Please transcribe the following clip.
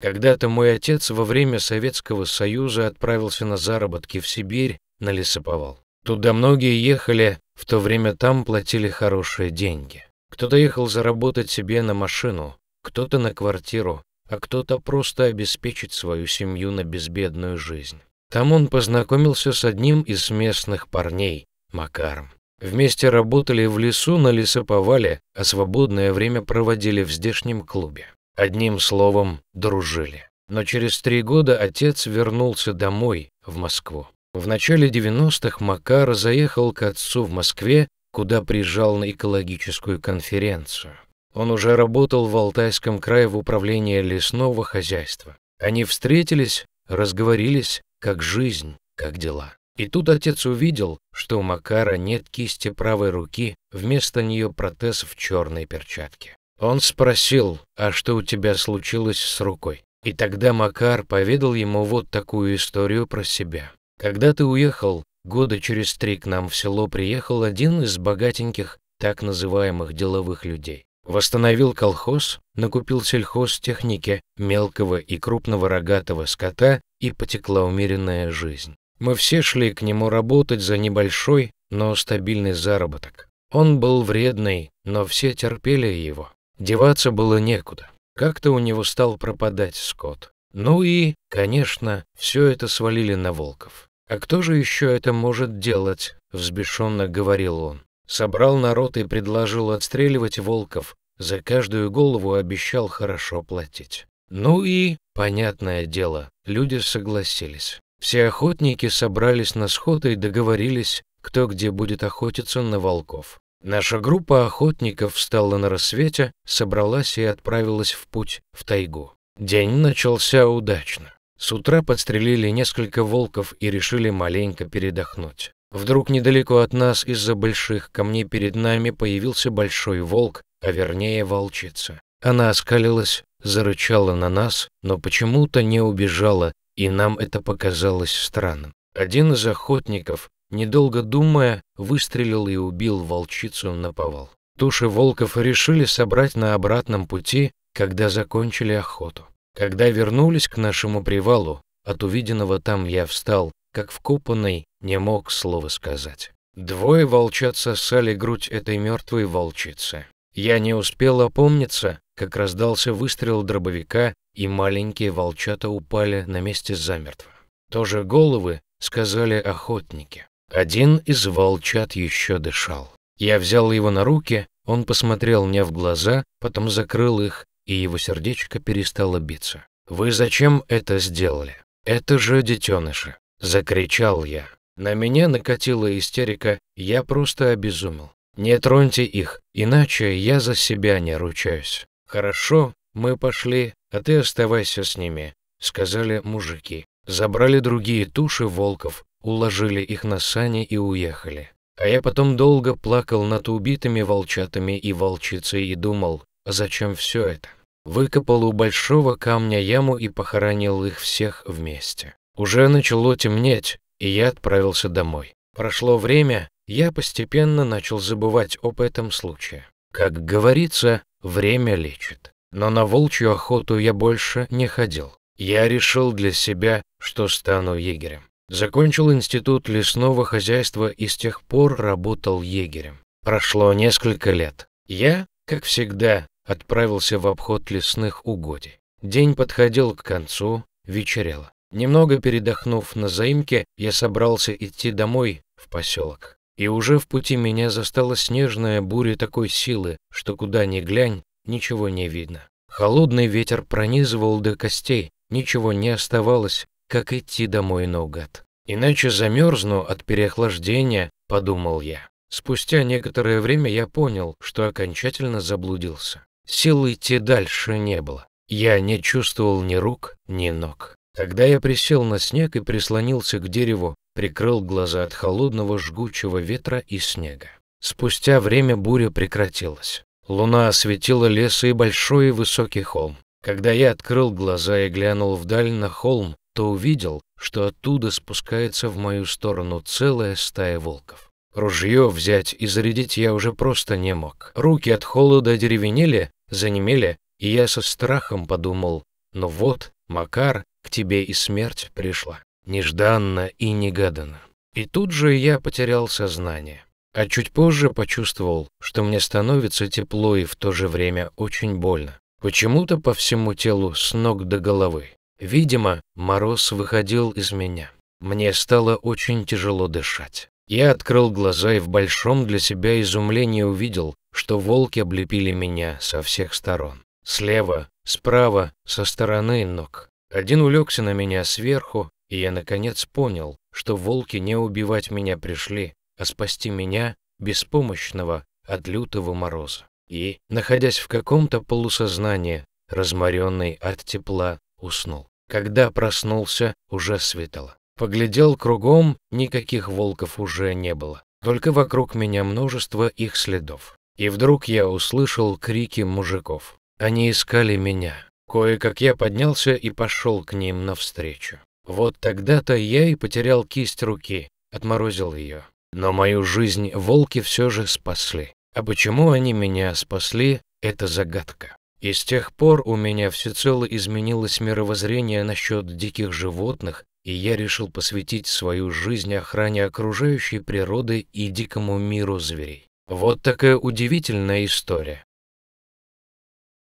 Когда-то мой отец во время Советского Союза отправился на заработки в Сибирь на лесоповал. Туда многие ехали, в то время там платили хорошие деньги. Кто-то ехал заработать себе на машину, кто-то на квартиру, а кто-то просто обеспечить свою семью на безбедную жизнь. Там он познакомился с одним из местных парней, Макаром. Вместе работали в лесу на лесоповале, а свободное время проводили в здешнем клубе. Одним словом, дружили. Но через три года отец вернулся домой, в Москву. В начале 90-х Макар заехал к отцу в Москве, куда приезжал на экологическую конференцию. Он уже работал в Алтайском крае в управлении лесного хозяйства. Они встретились, разговорились, как жизнь, как дела. И тут отец увидел, что у Макара нет кисти правой руки, вместо нее протез в черной перчатке. Он спросил, а что у тебя случилось с рукой? И тогда Макар поведал ему вот такую историю про себя. Когда ты уехал, года через три к нам в село приехал один из богатеньких, так называемых деловых людей. Восстановил колхоз, накупил сельхозтехники, мелкого и крупного рогатого скота, и потекла умеренная жизнь. Мы все шли к нему работать за небольшой, но стабильный заработок. Он был вредный, но все терпели его. Деваться было некуда. Как-то у него стал пропадать скот. Ну и, конечно, все это свалили на волков. «А кто же еще это может делать?» — взбешенно говорил он. Собрал народ и предложил отстреливать волков. За каждую голову обещал хорошо платить. Ну и, понятное дело, люди согласились. Все охотники собрались на сход и договорились, кто где будет охотиться на волков. Наша группа охотников встала на рассвете, собралась и отправилась в путь в тайгу. День начался удачно. С утра подстрелили несколько волков и решили маленько передохнуть. Вдруг недалеко от нас из-за больших камней перед нами появился большой волк, а вернее волчица. Она оскалилась, зарычала на нас, но почему-то не убежала, и нам это показалось странным. Один из охотников, недолго думая, выстрелил и убил волчицу на повал. Туши волков решили собрать на обратном пути, когда закончили охоту. Когда вернулись к нашему привалу, от увиденного там я встал, как вкопанный, не мог слова сказать. Двое волчат сосали грудь этой мертвой волчицы. Я не успел опомниться, как раздался выстрел дробовика, и маленькие волчата упали на месте замертво. Тоже головы, сказали охотники. Один из волчат еще дышал. Я взял его на руки, он посмотрел мне в глаза, потом закрыл их, и его сердечко перестало биться. «Вы зачем это сделали? Это же детеныши!» — закричал я. На меня накатила истерика, я просто обезумел. «Не троньте их, иначе я за себя не ручаюсь». «Хорошо, мы пошли, а ты оставайся с ними», — сказали мужики. Забрали другие туши волков, уложили их на сани и уехали. А я потом долго плакал над убитыми волчатами и волчицей и думал, зачем все это? Выкопал у большого камня яму и похоронил их всех вместе. Уже начало темнеть, и я отправился домой. Прошло время, я постепенно начал забывать об этом случае. Как говорится, время лечит. Но на волчью охоту я больше не ходил. Я решил для себя, что стану егерем. Закончил институт лесного хозяйства и с тех пор работал егерем. Прошло несколько лет. Я, как всегда, отправился в обход лесных угодий. День подходил к концу, вечерело. Немного передохнув на заимке, я собрался идти домой, в поселок. И уже в пути меня застала снежная буря такой силы, что куда ни глянь, ничего не видно. Холодный ветер пронизывал до костей, ничего не оставалось, как идти домой наугад. «Иначе замерзну от переохлаждения», — подумал я. Спустя некоторое время я понял, что окончательно заблудился. Сил идти дальше не было. Я не чувствовал ни рук, ни ног. Тогда я присел на снег и прислонился к дереву, прикрыл глаза от холодного жгучего ветра и снега. Спустя время буря прекратилась. Луна осветила лес и большой и высокий холм. Когда я открыл глаза и глянул вдаль на холм, то увидел, что оттуда спускается в мою сторону целая стая волков. Ружье взять и зарядить я уже просто не мог. Руки от холода деревенели, занемели, и я со страхом подумал, ну вот, Макар, к тебе и смерть пришла. Нежданно и негаданно. И тут же я потерял сознание. А чуть позже почувствовал, что мне становится тепло и в то же время очень больно. Почему-то по всему телу с ног до головы. Видимо, мороз выходил из меня. Мне стало очень тяжело дышать. Я открыл глаза и в большом для себя изумлении увидел, что волки облепили меня со всех сторон. Слева, справа, со стороны ног. Один улегся на меня сверху, и я наконец понял, что волки не убивать меня пришли, а спасти меня, беспомощного, от лютого мороза. И, находясь в каком-то полусознании, разморенный от тепла, уснул. Когда проснулся, уже светало. Поглядел кругом, никаких волков уже не было. Только вокруг меня множество их следов. И вдруг я услышал крики мужиков. Они искали меня. Кое-как я поднялся и пошел к ним навстречу. Вот тогда-то я и потерял кисть руки, отморозил ее. Но мою жизнь волки все же спасли. А почему они меня спасли, это загадка. И с тех пор у меня всецело изменилось мировоззрение насчет диких животных, и я решил посвятить свою жизнь охране окружающей природы и дикому миру зверей. Вот такая удивительная история.